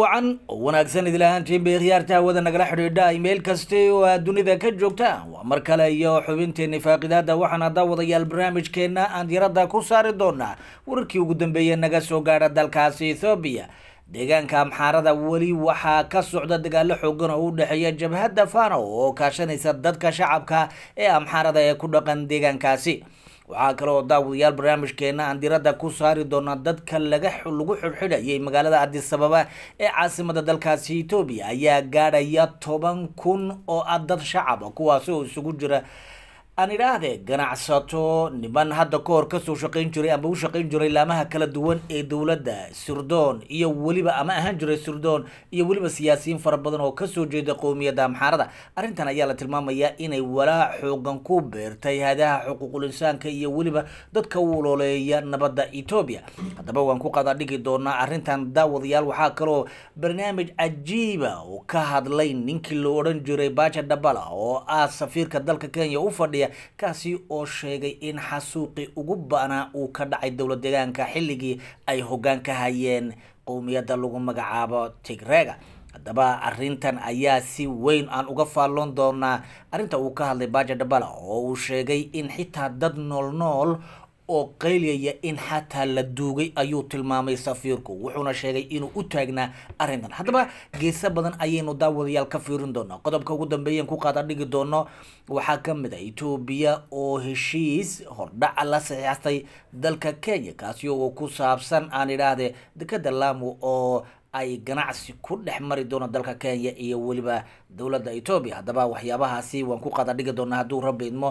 wacan oo wanaagsan idilahaan tiimba khiyaarta hawada nagala xidhiidha ay meel kasta oo aad dunida ka joogtaa waa mar kale iyo xubinteeni faaqidaada waxaana daawadayaal barnaamijkeenna aan diyaradda ku saari doonaa wararkii ugu dambeeya naga soo gaadha dalkaasi ethoobiya deegaanka amxaarada weli waxaa ka socda dagaalo xoogan oo u dhexeeya jabhadda fano oo kaashanaysa dadka shacabka ee amxaarada ee ku dhaqan deegaankaasi waxaa kale oo daawadayaal barnaamijkeena aan diradda ku saari doonaa dadka laga lagu xidhxidhayay magaalada adis ee caasimada dalkaasi etoobiya ayaa gaadhaya toban kun oo ah dad shacaba kuwaasi oo isugu jira aan idhaahde ganacsato niman hadda kahor kasoo shaqayn jiray amba u shaqayn jiray laamaha kala duwan ee dowladda sirdoon iyo weliba ama ahaan jiray sirdoon iyo weliba siyaasiyiin fara badan oo kasoo jeeda qowmiyadda amxaarada arrintan ayaa la tilmaamayaa inay walaac xoogan ku beertay hadaha xuquuqul insaanka iyo weliba dadka u ololeeya nabadda etoobiya haddaba waan ku qadaadhigi doonaa arrintan daawadayaal waxaa kaloo barnaamij cajiiba oo ka hadlay ninkii la odhan jiray baja dhabala oo ah safiirka dalka kenya u fadhiya Soomaaliya kaasi oo sheegay in xasuuqi ugu ba'naa uu ka dhacay dowlad deegaanka xilligii ay hoggaan ka hayeen qowmiyadda lagu magacaabo Tigreega haddaba arrintan ayaa si weyn aan uga faalloon doonaa arrinta uu ka hadlay baaja dhabala oo uu sheegay in xitaa dad nool nool oo qayliyaya in xataa la duugay ayuu tilmaamay safiirku wuxuuna sheegay inuu u taagnaa arrintan haddaba geesa badan ayaynu daawadayaal ka fiirin doonaa qodobka ugu dambeeyan ku qaada dhigi doono waxaa ka mid ah etoobiya oo heshiis hordhaca la saxiixtay dalka kenya kaasi oo ku saabsan aan idhaahde dekeda lamu oo ay ganacsi ku dhex mari doono dalka kenya iyo weliba dowladda etoobiya haddaba waxyaabahaasi waan ku qaada dhigi doonaa hadduu rabba idmo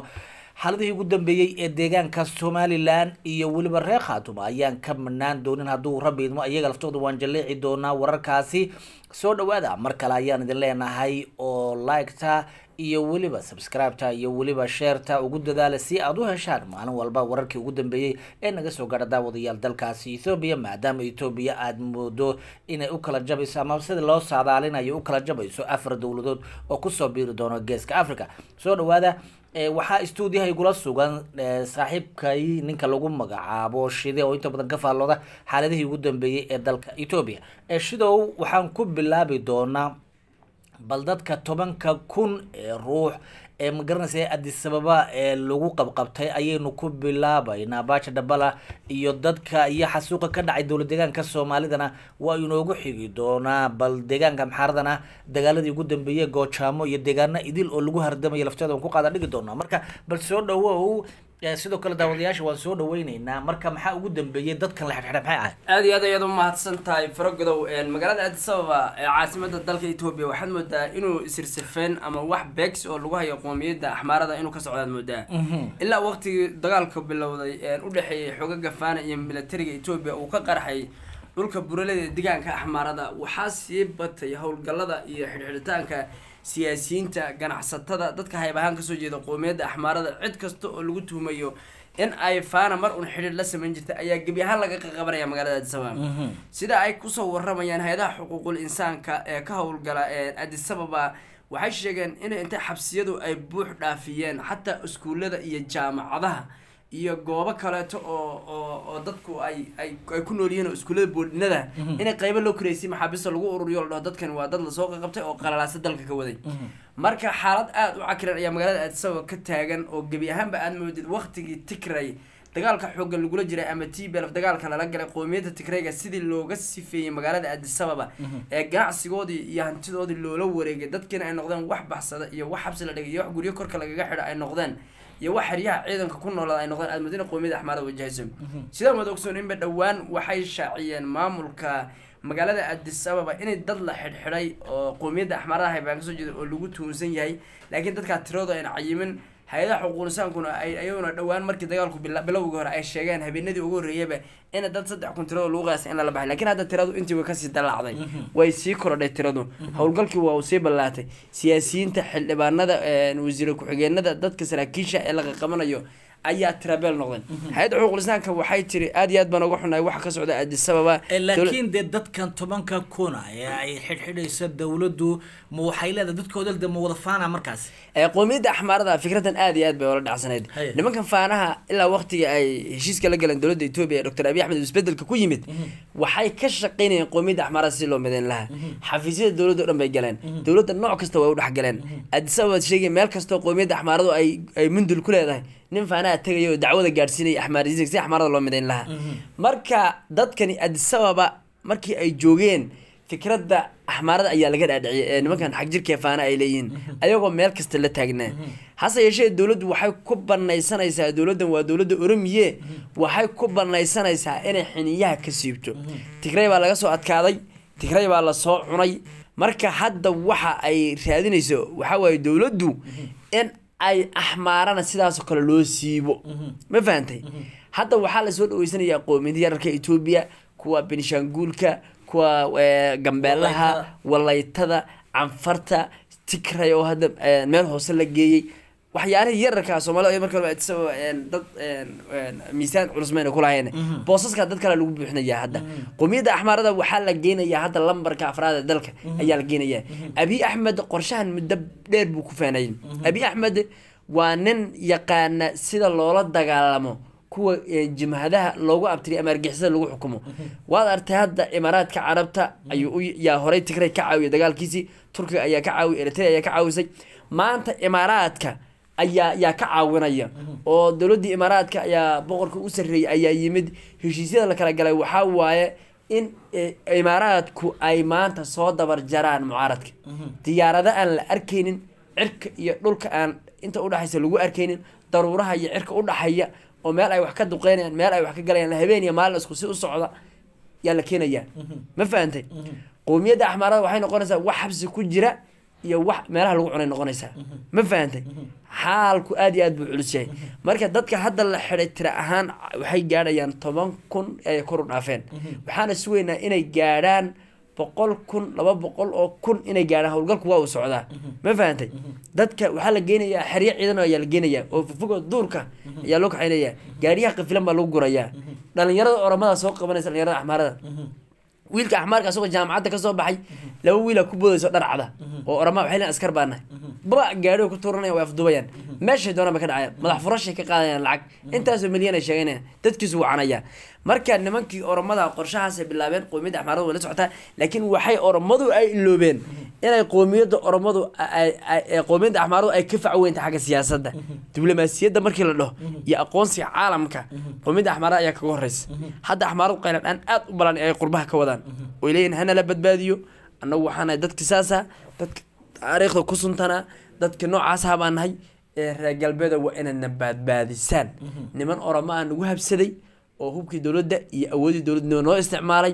xaaladihii ugu dambeeyey ee deegaanka somalilan iyo weliba reer khaatuma ayaan ka madhnaan doonin hadduu rabbi idmo iyaga laftooda waan jaleeci doonaa wararkaasi soo dhawaada mar kale ayaan idin leenahay oo liketa iyo weliba subscribeta iyo weliba sheerta ugu dadaala si aad u heshaan maalin walba wararkii ugu dambeeyey ee naga soo gaadha daawadayaal dalkaasi ethoobiya maadaama etoobiya aad moodo inay u kala jabayso ama sida loo saadaalinayo u kala jabayso afar dowladood oo kusoo biiri doono geeska africa soo dhawaada Eh, waxaa stuudiyaha igula sugan eh, saaxiibkay ninka lagu magacaabo shide oo inta badan ka faalooda xaaladihii ugu dambeeyey ee dalka etoobiya eh, shidow waxaan ku bilaabi doonaa bal dadka tobanka kun ee ruux ma garanaysa addis ababa ee eh, lagu qabqabtay ayaynu ku bilaabaynaa baaja dhabala iyo dadka iyo xasuuqa ka dhacay dowla deegaanka soomaalidana waa inoogu xigi doonaa bal deegaanka maxaaradana dagaaladii ugu dambeeyey goojaamo iyo deegaano idil oo lagu hardamaya lafteeda ku qaada dhigi doonaa marka bal soo dhawow sidoo kale daawadayaasha waan soo dhaweyneynaa marka maxaa ugu dambeeyey dadkan la xabxidhabxay ah aad iyo aad ayaad umahadsan tahay faragodow magaalada addis ababa ee caasimada dalka etoobiya waxaad moodaa inuu isirsafeen ama wax begs oo lagu hayo qoomiyadda axmaarada inuu ka socdaad moodaa mhm. ilaa waqtigii dagaalka bilowday u dhexeeyey xoogaga faana iyo militariga etoobiya uu ka qarxay dhulka buraleda ee deegaanka axmaarada waxaa sii batay howlgallada iyo xidhxidhitaanka siyaasiyiinta ganacsatada dadka haybahaan kasoo jeeda qowmiyadda axmaarada cid kasta oo lagu tuhumayo in ay faana mar un xidhiir la samayn jirta ayaa gebi ahaan laga qaqabanaya magaalada adisababa mhm. sida ay kusoo waramayaan hay-adaha xuquuqul insaanka ee ka howlgala adisababa waxay sheegeen in intay xabsiyadu ay buux dhaafiyeen xataa iskuullada iyo jaamacadaha iyo goobo kaleeto oo oo oo dadku ay ay ay ku nool yihiin oo iskuulada boodhinada mhm. inay qaybo loo karaysay maxaabiista lagu ururiyo ladhaho dadkan waa dad lasoo qabtay oo qalalaasa dalka ka waday mhm. marka xaalad aada u cakiran ayaa magaalada aadis ababa ka taagan oo gebi ahaanba aad moodid waqtigii tigray dagaalka xoogan lagula jiray ama t belf dagaalka lala galay qoomiyadda tigrayga sidii looga sifeeyey magaalada aadisababa mhm. ee ganacsigoodii iyo hantidoodii loola wareegay dadkiina ay noqdeen wax baxsada iyo wax xabsi la dhigay iyo wax guryo korka lagaga xidho ay noqdeen iyo wax xeryaha ciidanka ku noolaad ay noqdeen aada madiina qoomiyada axmaarada wajahayso mhm. sidaan waad ogsoon inba dhowaan waxay shaaciyeen maamulka magaalada adis ababa inay dad la xidhxidhay oo qoomiyadda axmaaradaha baan kasoo jeeda oo lagu tuunsan yahay laakiin dadkaa tirooda ayna cayimin hay-adaha xuquuqlisaankuna ayaguna dhowaan markii dagaalku bilowgii hore ay sheegeen habeenadii ugu horreeyaba in dad saddex kun tirado luuqaas in lala baxay lakiin hadda tiradu intiiba kasii dallacday mhm. way sii korodhay tiradu mhm. howlgalkii waa sii ballaatay siyaasiyiinta xildhibaanada wasiire ku-xigeenada dadka saraakiisha ee laqaqabanayo ayaa trabel noqdeen mhm. hay-adda xuquuqlislaamka waxay tiri aada iyo aad baan uga xunahay waxa ka socda addisababa eh, laakiin dee dadkan tobanka kuna ah ee ay xidhxidhayso dowladdu ma waxay leedahay dadkooda de ma wada faana markaas eh, qowmiyadda axmaarada fikraddan aada iyo aad bay oola dhacsanayd nimankan faanaha ilaa waqtiga ay heshiiska la galeen dowladda etoobiya ee doctor abiy axmed uu isbedelka ku yimid mhm. waxay ka shaqaynayeen qowmiyadda axmaarada si loo midayn lahaa mhm. xafiisyada dowladda o dhan bay galeen dowladda nooc kasta way u dhex galeen addisababa sheegay meel kastoo qowmiyadda axmaaradu ay ay mundul ku leedahay nin faanaha tagaya oo dacwada gaadhsiinaya axmaar si axmaarada loo midayn lahaa mhm. marka dadkani adisababa markii ay joogeen fikradda axmaarada ayaa laga dhaadhiciyay ee nimankan xagjirkee faana ay leeyihiin mhm. ayagoo meel kasta la taagnaa mhm. hase yeeshee dowladdu waxay ku banaysanaysaa dowladdan waa dowladda oromiye waxay ku banaysanaysaa inay xiniyaha ka siibto tigray baa laga soo adkaaday tigray baa lasoo cunay marka hadda waxa ay raadinayso waxaa waaye dowladdu in ay axmaarana sidaasoo kale loo siibo ma fahantay hadda waxaa lasoo dhaweysanaya qoomiyatii yararka etoobiya kuwa benishanguulka kuwa eh, gambeelaha walaytada canfarta tikray oo hadda eh, meel hoose la geeyey waxyaalihi yararka soomaalida ay marka dad miisaan culusmayna kulahayn mhm. boosaska dad kale lagu buuxinayaa hadda mhm. qomiyadda axmaarada waxaa la geynaya hadda lambarka afraad ee dalka mhm. ayaa la geynayaa abi axmed qorshahan muddo dheer buu ku feenayay abi axmed waa nin yaqaana sida loola dagaalamo kuwa e, jimhadaha loogu abtiriya ama argixisada lagu xukumo waad artay hadda imaaraadka carabta ayuu yaa tigray ka caawiya dagaalkiisii turkiga ayaa ka caawiya eritrea ayaa ka caawisay maanta imaaraadka ayaa yaa ka caawinaya mhm. oo dowladii imaaraadka ayaa boqorka u sarreeyay ayaa yimid heshiisyada la kala galay waxaa waaye in eh, imaaraadku ay maanta soo dabar jaraan mucaaradka mhm. diyaarada aan la arkaynin cirka iyo dhulka aan inta udhexaysa lagu arkaynin daruuraha iyo cirka udhaxaya oo meel ay wax ka duqeynayaan meel ay wax ka galayaan habeen iyo maalin isku si u socda yaa la keenayaa mhm. ma fahantay qowmiyadda axmaarada waxay noqonaysaa wax xabsi ku jira iyo wax meelaha lagu cunay noqonaysaa mhm. ma fahantay mhm. xaalku aada iyo aad buu culus yahay marka dadka hadda la xidhay tira ahaan waxay gaadhayaan toban kun ay koru dhaafeen mhm. waxaana sugaynaa inay gaadhaan boqol kun laba boqol oo kun inay gaadhaan howlgalku waa u socdaa ma fahantay dadka waxaa la geynayaa xeryo ciidan ayaa la geynayaa oo fufugoo duurka ayaa loo kaxaynayaa gaariyaha kafilan baa lagu gurayaa dhalinyarada oramadaa soo qabanaysa dhalinyarada axmaarada wiilka axmaarka asagoo jaamacadda kasoo baxay laba wiila ku boodayso dharcada ah. mhm. oo orama waxay len askar baanahay mhm. baba gaadhi ku tuuranaya way afduubayaan mhm. meeshay doonaan bay ka dhacayaan madax furashay ka qaadayaan lacag intaasoo milyan ay sheeganayaan dadkiisu wacanayaan marka nimankii oromada qorshahaasay bilaabeen qoomiyadda axmaaradu way la socotaa laakiin waxay oromadu ay iloobeen inay qoomiyadda oromadu qoomiyadda axmaaradu ay ka facweynta xagga siyaasadda diblomaasiyadda markii la dhaho iyo aqoonsiga caalamka qoomiyadda axmaarada ayaa kaga horeysa hadda axmaaradu qayladhaan aad u balan ay qurbaha ka wadaan oy leeyihin hana badbaadiyo annagu waxaanahay dadka saasa dadka taariikhda ku suntanaa dadka noocaasha ah baan nahay ee reer galbeeda waa inaadna baadbaadisaan niman oroma nagu habsaday oo hubkii dowladda iyo awoodii dowladnimo noo isticmaalay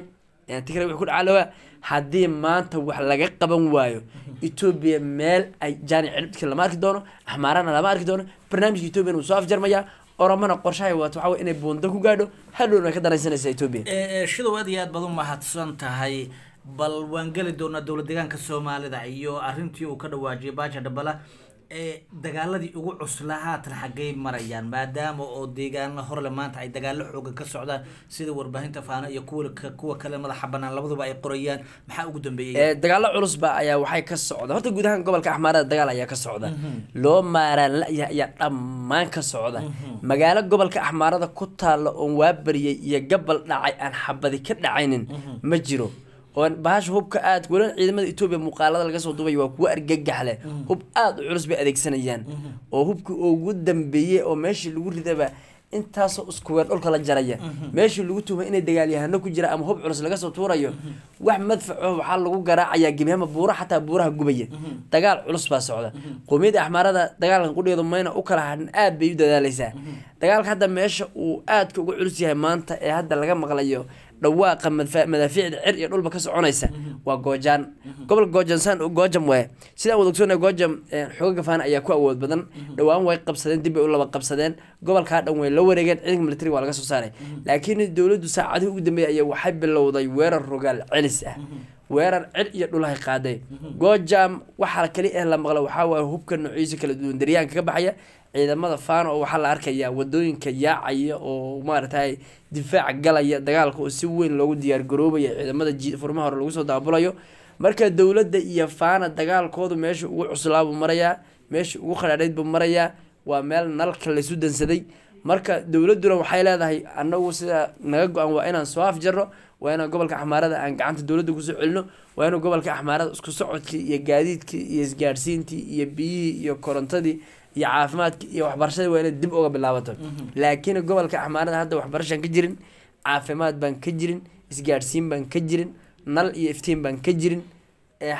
tigra wx ku dhacalowaa haddii maanta wax laga qaban waayo etoobiya meel ay jaanic cilmidka lama arki doono axmaarana lama arki doono barnaamijka etoobiyana uu soo afjarmayaa oromana qorshahay waata waxaa wey inay buundo ku gaadho hadhowna ka daraysanaysaa etoobiya shidow aad iyo aad baad u mahadsan tahay bal waan geli doonaa dowlad deegaanka soomaalida iyo arrintii uu ka dhawaajiyay baaja dhabala dagaaladii ugu cuslaa haatan xaggay marayaan maadaama oo deegaana horle maanta ay dagaalo xooga ka socdaan sida warbaahinta faana iyo kuwa kale madaxa banaan labaduba ay qorayaan maxaa ugu dambeeyay dagaalo culusba ayaa waxay ka socda horta guud ahaan gobolka axmaarada dagaal ayaa ka socda mhm. loo maaraan la-yaha ayaa dhammaan ka socda mhm. magaalo gobolka axmaarada ku taalla oon waa bariyay iyo gabal dhacay aan xabadi ka dhacaynin mhm. ma jiro oo bahasha hubka aad weli ciidamada etoobiya muuqaalada laga soo duubay waa kuwo argagaxleh mm-hmm. hub aada u culus bay adeegsanayaan mm-hmm. oo hubkii ugu dambeeyey oo meeshii lagu ridaba intaasoo isku weer dhulka la jaraya mm-hmm. meeshii lagu tuhmay inay dagaalyahano ku jira ama hub culus laga soo tuurayo wax madfaco waxaa lagu garaacayaa gebihama buura xataa buuraha gubaya dagaal culus baa socda qowmiyadda axmaarada dagaalkan qudheedu mayna u kala hadhin aad bay u dadaalaysaa dagaalka hadda meesha uu aadka uga culus yahay maanta ee hadda laga maqlayo dhawaaqa madaafiicda cir iyo dhulba ka soconaysa mhm. waa goojaan mhm. gobolka goojansaan goojam waaye sidaan wad ogsoona goojam xooga gafaan ayaa ku awood badan mhm. dhowaan way qabsadeen dib bay u laba qabsadeen gobolkaa dhan way la wareegeen ciidanka militariga waa laga soo saaray laakiin dowladdu saacadihii ugu dambeeyay ayaa waxay bilowday weerar rogaal celis ah weerar cir iyo dhulahay qaaday goojam waxaa kali ah la maqla waxaa waaye hubka noociisa kala duwan daryaanka ka baxaya ciidamada fano oo waxaa la arkayaa wadooyinka yaacaya oo maaragtay difaac galaya dagaalka oo si weyn loogu diyaargaroobaya ciidamada furmaha hore lagu soo daabulayo marka dowladda iyo faana dagaalkoodu meesha ugu cuslaabu marayaa meesha ugu buu marayaa waa meel nalka laysu dansaday marka dowladuna waxay leedahay anagu sida naga go-an waa inaan soo afjarno waa inaan gobolka axmaarada aan gacanta dowladda kusoo celino waa inuu gobolka axmaarada isku socodkii iyo gaadiidkii iyo isgaadhsiintii iyo biyihii iyo korontadii iyo caafimaadka iyo waxbarashada waa inaad dib uga bilaabato mhm. laakiin gobolka axmaarada hadda waxbarashaan ka jirin caafimaad baan ka jirin isgaadhsiin baan ka jirin nal iyo iftiin baan ka jirin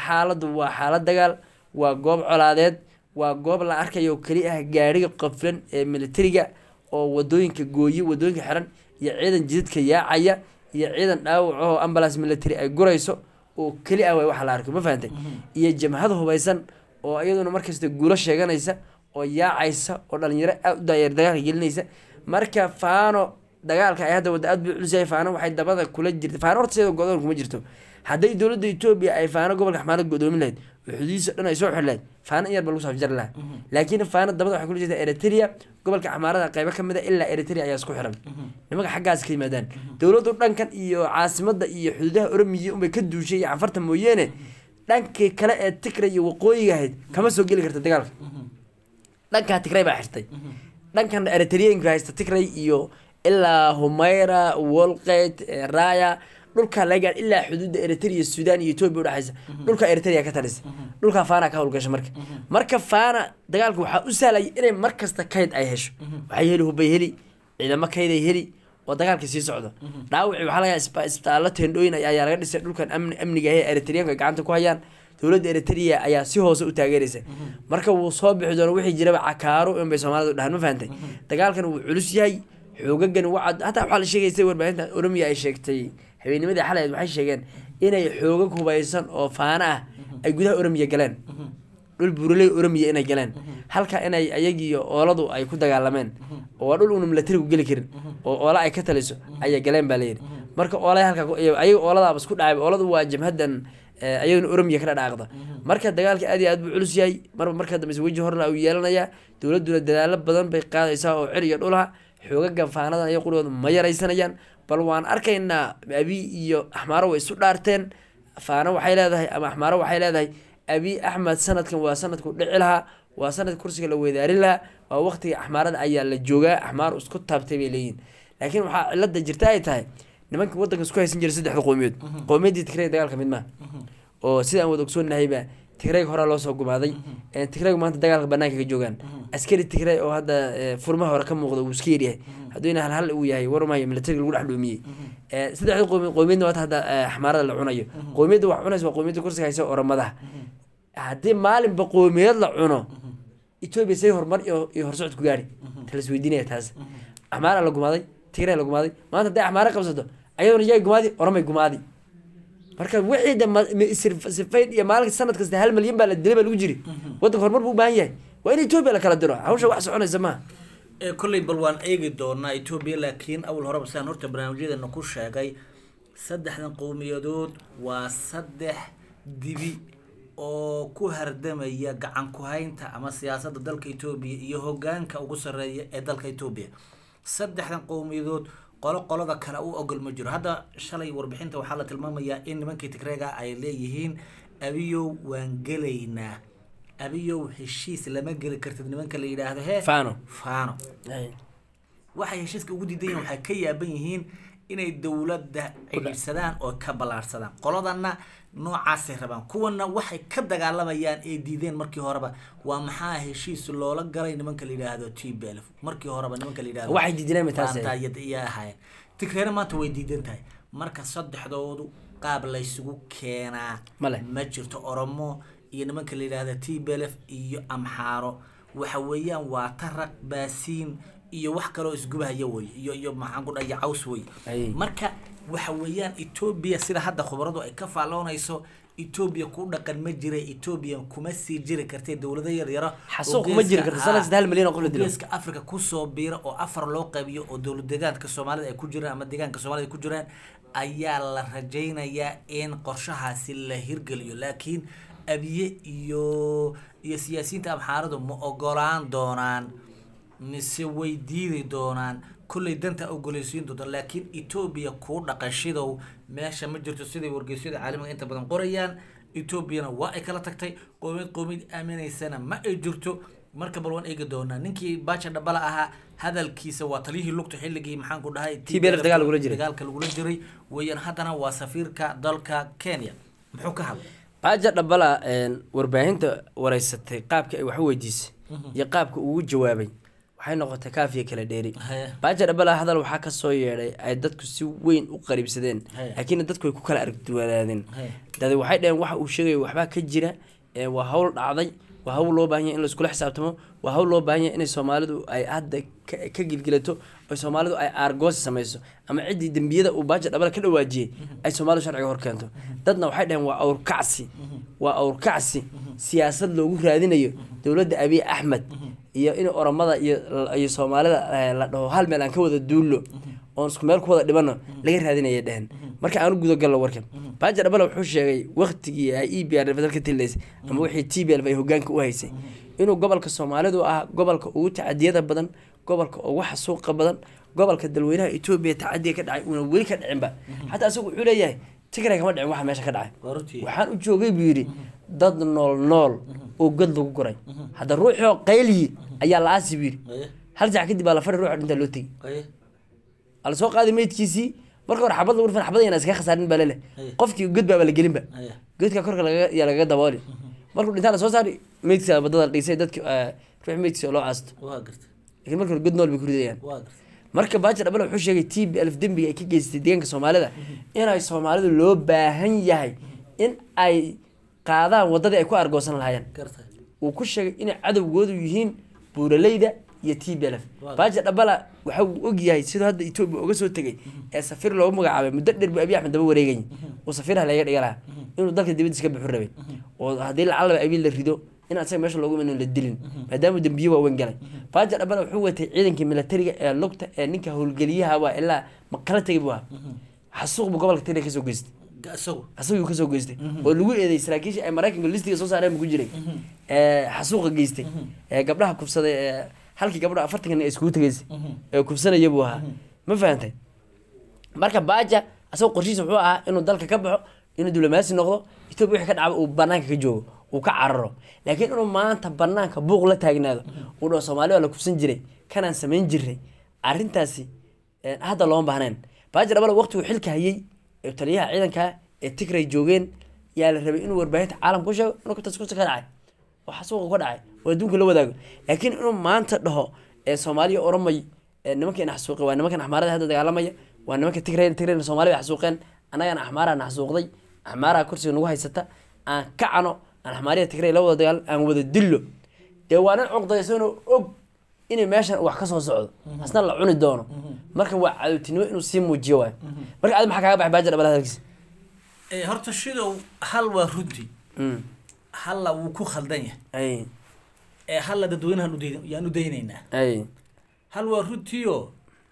xaaladu waa xaalad dagaal waa goob colaadeed waa goob la arkayo keli ah gaariga qoflan ee militariga oo wadooyinka gooye wadooyinka xiran iyo ciidan jididka yaacaya iyo ciidan dhaawac ambalas ambulance ay gurayso oo keli ah waa wax la arko ma fahamtay mhm. iyo jamhad hubaysan oo iyaduna markasta guulo sheeganaysa oo yaacaysa oo dhalinyaro aad dagaalka gelinaysa marka faano dagaalka ay hadda wadda aad buu culisahay faano waxay dabada kula jirta faano horta siyadoo go kuma jirto hadday dowladda etoobiya ay faano gobolka xamaarad godoomin lahayd oo xuduudiisa dhan ay soo xir lahayd faano in yar ba lagu saafjari lahaa mhm. laakiin faano dabada waxay kula jirtaa eritrea gobolka xamaarada qaybo ka mid a ilaa eritrea ayaa isku xiran mhm. nimanka xaggaas ka yimaadaan mhm. dowladdu dhankan iyo caasimada iyo xuduudaha oromiya unbay ka duushay iyo canfarta mooyeene dhankii kale ee tigra iyo waqooyiga ahayd kama soo geli karta dagaalka dhankaa tigray baa xirtay dhankan eritreenka haysta tigray iyo ilaa humayra wolqet eh, raya dhulkaa laga ilaa xuduuda eritrea sudan iyo ethoobiya udhexaysa dhulka eritrea ka talisa dhulkaa faana ka howlgasha marka marka faana dagaalka waxaa u sahlaya inay markasta kayd ay hesho waxay heli hubbay heli ciidamo kayday heli oo dagaalka sii socdo dhaawici waxaa laga isbitaallo teendhooyin ayaa laga dhisay dhulkan amniga ee eritreanka gacanta ku hayaan dowladda eritrea ayaa si hoose u taageeraysa marka wuu soo bixi doona wixii jiraba cakaaro inbay soomaalida dhahan ma fahantay dagaalkan wuu culus yahay xoogagan wacad hataa waxaa la sheegaysa warbaahinta oromia ay sheegtay habeenimadii xalayd waxay sheegeen inay xoogag hubaysan oo faano ah ay gudaha oromiya galeen dhul buuraley oromiya inay galeen halka inay ayagiiyo ooladu ay ku dagaalameen waa dhul uuna milatarigu geli karin oo oola ay ka taliso ayay galeen baa layidhi marka oolay halkaa ayaga ooladaabas ku dhacay ooladu waa jabhadan ayagana oromia kala dhaaqda marka dagaalka aad iyo aad buu culus yahay marba markaa dambeyse weji horna u yeelanayaa dowladuna dadaalo badan bay qaadaysaa oo ceriyo dhulaha xoogagan faanadan iyo ah. qurigooda ma yaraysanayaan bal waan arkaynaa abi iyo axmaaro way isu dhaarteen faano waxay leedahay ama axmaaro waxay leedahay abi axmed sanadkan waa sanadku dhici lahaa waa sanadka kursiga la weedaarin lahaa waa waqtiga axmaarada ayaa la joogaa axmaar isku taabtay bay leeyihin laakiin waxaa cilada jirta ay tahay nimanka wadanka isku haysan jira saddexda qowmiyood mhm. qowmiyadii tigrey dagaalka mid maaha mhm. oo sida aan wada ogsoonnahayba tigreyga horaa loosoo gumaaday mhm. tigreygu maanta dagaalka banaanka joogaan askari tigrey oo hadda furmaha hore ka muuqda wuu iska yaryahay hadduyna halhal uu yahay warmay militariga lagu dhex dhuumiyey saddexda qowmiyood qowmiyadna waa hadda xmaarada la cunayo qowmiyadda wax cunaysa waa qowmiyadda kursiga haysa oromadaha haddii maalinba qowmiyad la cuno etoobiya say horumar iyo horsocod ku gaari talasweydiinaya taas axmaara la gumaaday tigrey la gumaaday maanta hadday axmaara qabsato ayag gumaadi oromay gumaadi marka wixii de iyo maalin sanad kasta hal malyan baa la dilay baa lagu jiri mhm. wadanka horumar buu ubahan yahay waa in etoobiya lakala diro hawsha wax soconaysa maaha eh, kolley bal waan eegi doonaa etoobiya laakiin awal horeba sidaan horta barnaamijyadeena ku sheegay saddexdan qowmiyadood waa saddex dibi oo ku hardamaya gacan kuhaynta ama siyaasadda dalka etoobiya iyo hogaanka ugu sarreeya ee dalka etoobiya saddexdan qowmiyadood qolo qolada kale u ogol ma jiro hadda shalay warbixinta waxaa la tilmaamayaa in nimankii tigreega ay leeyihiin abiyow waan gelaynaa abiyow heshiis lama geli kartid nimanka la yidhaahdo hee fano fano waxay heshiiska ugu diidan yihin waxay ka yaaban yihiin inay dowladda ciibsadaan oo ka ballaarsadaan qoladanna noocaasay rabaan kuwana waxay ka dagaalamayaan ee diideen markii horeba waa maxaa heshiis loola galay nimanka la yidhaahdo t belf markii horeba nimanka la yidhahdo waxay diideen taasyaa ahaayeen tigreere maanta way diidan tahay marka saddexdoodu qaab laysugu keenaa male ma jirto oromo iyo nimanka la yidhaahdo t blf iyo amxaaro waxa weeyaan waa taraq baasiin iyo wax kaloo isgubahaya wey iyo iyo maxaan dhaya caws wey marka waxa weeyaan etoobiya sida hadda khubaradu ay ka faalloonayso etoobiya ku dhaqan ma jira etoobiya kuma sii jiri kartee dowlado yaryara kuma geeska afrika kusoo biira oo afar loo qaybiyo oo dowlad deegaanka soomaalida ay ku jiraan ama deegaanka soomaalida ku jiraan ayaa la rajaynayaa in qorshahaasi la hirgeliyo laakiin abiye iyo iyo siyaasiinta amxaaradu ma ogolaan doonaan mise way diidi doonaan kolley danta ogoleysiin doonta laakiin etoobiya kuu dhaqashidow meesha ma jirto siday wargeysyada caalamiga inta badan qorayaan etoobiyana waa ay kala tagtay qoomiyad qoomiyad aaminaysana ma ay jirto marka bal waan eegi doonaa ninkii baaja dhabala ahaa hadalkiisa waa taliyihii lugta xilligii maxaan dhahay dagaalka lagula jiray weeyaan haddana waa safiirka dalka kenya muxuu ka hadlay baaja dhabala warbaahinta wareysatay qaabka ay wax weydiisay mhm. iyo qaabka ugu jawaabay waxay noqotay kaafiya kala dheeri baaja dhabala hadal waxaa kasoo yeedhay ay dadku si weyn u qariibsadeen laakiinna dadku ay ku kala argduwanaadeen dade waxay dhaheen waxa uu sheegaya waxbaa ka jira waa hawl dhacday waa hawl loo baahanya in laiskula xisaabtamo waa hawl loo baahanya inay soomaalidu ay hadda ka gilgilato oy soomaalidu ay aargoosi samayso ama ciddii dembiyada uu baaja dhabala ka dhawaajiyey mhm. ay soomaalidu sharciga keento mhm. dadna waxay dhaheen waa awrkacsi mhm. waa awrkacsi siyaasad loogu raadinayo dowladda abiy axmed iyo in oramada iyo soomaalida eh, la dhaho hal meel aan ka wada duullo mm-hmm. oon isku meel ku wada dhibano mm-hmm. laga raadinaya dhehen mm-hmm. marka aanu gudagallo warka baaja dhabala wuxuu sheegay waktigii ay e b r dalka tililaysay ama wixii t b lf ay hogaanka u haysay inuu gobolka soomaalidu ah gobolka ugu tacadiyada badan gobolka ugu xasuuqa badan gobolka dalweynaha etoobiya tacadiga ka dhacay uuna weli ka dhicinba xataa isagu wuxuu leeyahay tigray kama dhicin waxa meesha ka dhacay waxaan u joogay buu yidhi mhm. dad nool nool mhm. oo god lagu goray mhm. hadda ruuxoo qayliyi ayaa la aasi buu yidhi hal saac kadib baa la fadhi ruuxo dhintaa loo tegi ala soo qaadi meydkiisii marka hore xabad lagu rifan xabad yana iskaga khasaarin baa leleh qofkii god baaba la gelinba godka korka yaa lagaga dabooli markuu dhintaa la soo saari meydkiisa badada dhiisay dadki ah, ruux meydkiisa loo aasto lakin marka hore god nool bay ku ridayaan marka baajir abel wuxuu sheegay t b alf dembiga ay ka geysatay deegaanka soomaalida inay soomaalidu loo baahan yahay in ay qaadaan waddadii ay ku argoosan lahaayeen uu ku sheegay inay cadowgoodu yihiin buuraleyda iyo t b l f baajir dhabala waxa uu ogyahay siduu hadda etoobiya uga soo tegay ee safir loogu magacaabay muddo dheer bu abiy axmed daba wareegay mhm. uu safiraha laga dhiga mhm. inuu dalka dibaddiis ka buxu rabay mhm. oo haddii lacalaba abiil la rido in asaga meesha loogu la dilin mhm. maadaama dembiye waaweyn galay mhm. faajar dhabana wuxuu watay ciidankii milatariga ee lugta ee ninka howlgeliyahaba ilaa makala tegay buu ah mhm. xasuuqbu gobolka tariya kasoo geystay asaguu kasoo geystay oo lagu eeday saraakiishii ay maraykanka listiga soo saareen bu ku jiray xasuuqa geystay gabdhaha kubsaday ee halkii gabdha afartanka nin iskugu tegeysay ee kubsanaya buu ahaa ma fahantay marka baaja asagoo qorshihiisa wuxuu ahaa inuu dalka ka baxo inuu diblomaasi noqdo etoobiya wixii ka dhacaba uu banaanka ka joogo uu ka cararo laakiin inuu maanta banaanka buuq la taagnaado uu dhao soomali la kufsan jiray kanaan samayn jiray arintaasi hadda looma baahnayn baajir abalo waqtiguu xilka hayay ee taliyaha ciidanka ee tigray joogeen yaa la rabay inuu warbaahinta caalamka u sheego inuu kutaskuse ka dhacay waxa suuqa ka dhacay oo adduunka la wadaago laakiin inuu maanta dhaho ee soomaaliya oramay nimankan xasuuqe ah waa nimankan axmaarada hadda dagaalamaya waa nimanka tigray tigrayna soomali bay ah xasuuqeen annagana axmaaraa xasuuqday axmaaraa kursiga nagu haysata aan ka aan xamaariya tigray la wada dagaal dillo dee waanan cuqdaysanoo og inay meeshan wax kasoo socdo asna la cuni doono marka waa cadowtinimo inuu sii muujiyo waay marka adi maxaa kaaga baxay baaja dhabal eh, horta shidow hal waa runti mm. halla wuu ku khaldan yahay eh, halla dadweynahan yaanu daynaynaa hal waa runtiyo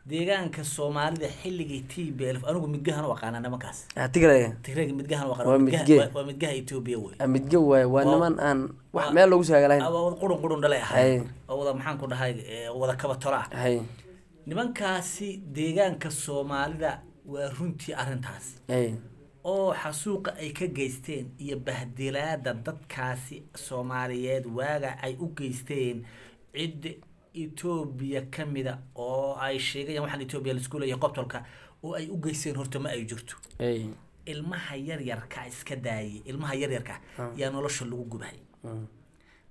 deegaanka soomaalida xilligii t b l anigu midgahan u aqaanana markaas tigrega ah, tigrega midgaha etoobiya wey ah, midge waay waa niman aan wax meel lagu saagalayn qurun qurun dhalay ahay oo wada maxaan ku dhahay wada kaba ah nimankaasi deegaanka soomaalida waa runtii arrintaas oo xasuuqa ay ka geysteen iyo bahdilaada dadkaasi soomaaliyeed waaga ay u geysteen cid etoobiya ka mida oo ay sheegayaan waxaan etoobiya laisku leeyahay qobtolka oo ay u geysteen horta ma ay jirto ilmaha yaryarka iska daayay ilmaha yaryarka ah. yaa nolosha lagu gubay ah.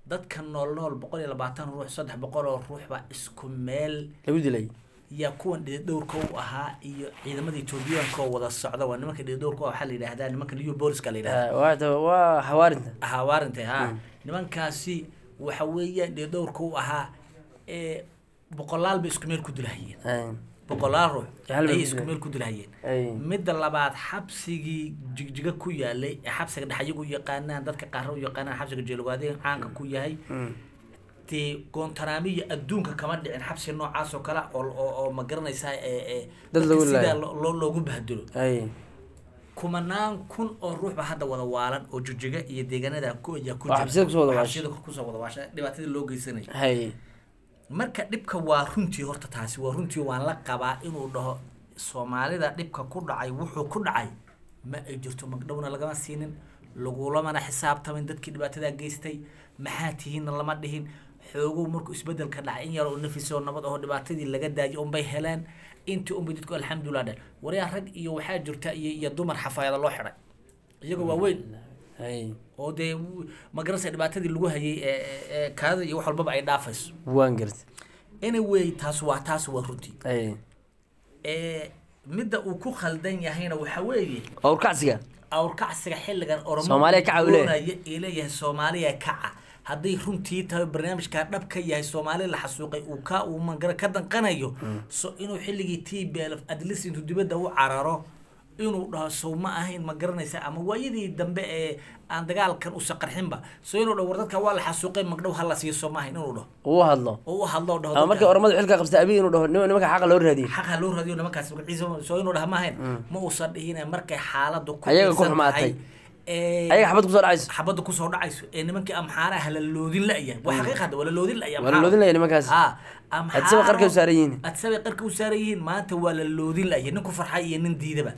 dadka nool boqol iyo labaatan ruux saddex boqol oo ruux baa isku meel lagu dilay yaa kuwan dhididhowrka u ahaa iyo ciidamada etoobiyaanka oo wada socda waa nimanka dhididhowrka u ah waxaa la yidhahdaa nimanka new boliska la yidhahda ah, waa hawaarinta hawaarinta ha hmm. nimankaasi waxa weeyaan dhididhowrka u ahaa boqolaal bay isku meel ku dulahayeen boqolaal ruux ayay isku meel ku dulahayeen midda labaad xabsigii jigjiga ku yaalay ee xabsiga dhexyagu yaqaanaan dadka qaara u yaqaanaan xabsiga jeelwaade caanka ku yahay dee mm. mm. goontanaamiya adduunka kama dhicin xabsi noocaasoo kale oo ma garanaysa sida loogu bahdulo kumanaan kun oo ruuxba hadda wada waalan oo jujiga iyo deegaanada ayaa ku kusoo wada dhibaatadii loo geysanaya marka dhibka waa runtii horta taasi waa runtii waan la qabaa inuu dhaho soomaalida dhibka ku dhacay wuxuu ku dhacay ma ay jirto magdhowna lagama siinin lagulamana xisaabtamin dadkii dhibaatadaa geystay maxaa tihiinna lama dhihin xoogow markuu isbedelka dhacay in yar oo nafis nabad oo dhibaatadii laga daayay unbay heleen intii unbay dadku alxamdulilah dheen waryaa rag iyo waxaa jirta iyo iyo dumar xafaayada loo xidhay iyaga waaweyn oo dee ma garanaysa dhibaatadii lagu hayay ee kaada iyo wax walbaba ay dhaafayso waan gartay anyway taas waa taas waa runtii midda uu ku khaldan yahayna waxa weeye awrkacsiga awrkacsiga xilligan oromo soomaaliya leeyahay soomaaliya kaca hadday runtii tahay barnaamijkaa dhab ka yahay soomaali la xasuuqay uu ka uu mangara ka danqanayo mm. so inuu xilligii t blf l adlisintu dibadda u cararo inuu dhaho sow ma ahayn ma garanaysa ama waayadii dambe ee aan dagaalkan usa qarxinba so inuu dhaho war dadka waa la xasuuqay magdhow hala siiyo soo ma ahayn inuu dhaho u hadlo u hadlo dhaho ama ormadu xilka qabsta abi inuu dhaho nimanka xaqa loo raadiyo xaqa loo raadiyo nimankaas magaciisa soo inuu dhaho ma ahayn mm. ma uusan dhihin markay xaaladu ku ku xumaatay ayaga xabad kusoo dhacayso xabadda kusoo dhacayso ee nimankii amxaaraha la la-ya waa hmm. xaqiiq hadda la loodin la-ya nimankaas ha qarka u yihiin adsabay qarka u saaran yihiin maanta waa la loodin la-ya ninku farxa iyo nin diidaba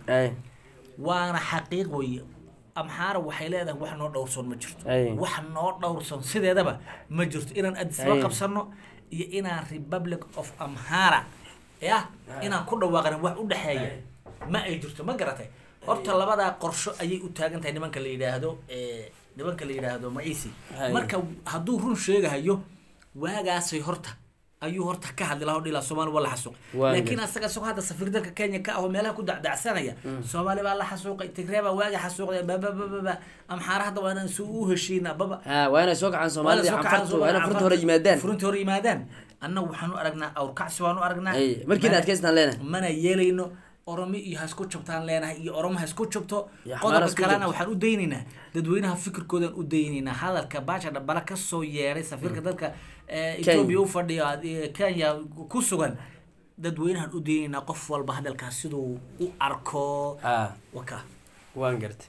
waana xaqiiq weeye amxaara waxay leedahay wax noo dhowrsoon ma jirto wax noo dhowrsoon sideedaba ma jirto inaan adisba qabsano iyo inaan republic of amhara ya inaan ku dhawaaqan wax u dhexeeya ma ay jirto ma garatay horta labadaa qorsho ayay u taagan tahay nimanka la yidhaahdo nimanka la yidhaahdo maciisi marka hadduu run sheegahayo waagaasay horta ayuu horta ka hadli laha dhila soomaali waa la xasuuqay laakiin asaga isagoo hadda safir dalka kenya ka ahoo meelaha ku dacdacsanaya mm. soomaali baa la xasuuqay tigree baa waaga xasuuqday bababababa amxaara hadda waa inaan u heshiinaa baba waa soo kacaan soomaalida hore yimaadaan furta hore yimaadaan annagu waxaan u aragnaa awrkacsi waan u aragnaa markiina adkaystaan leenahay mana yeelayno oromo iyo haisku jabtaan leenahay iyo oromo haisku jabto qodobka kalena waxaan u daynaynaa dadweynaha fikirkoodaan u daynaynaa hadalka baasha dhambala kasoo yeeday safiirka mm. dadka etoobiya eh, u fadhiya eh, kenya ku sugan dadweynahan u daynaynaa qof walba hadalkaas siduu u arko ah. waan garta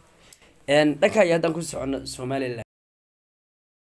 dhanka iyo haddaan ku socono somalilan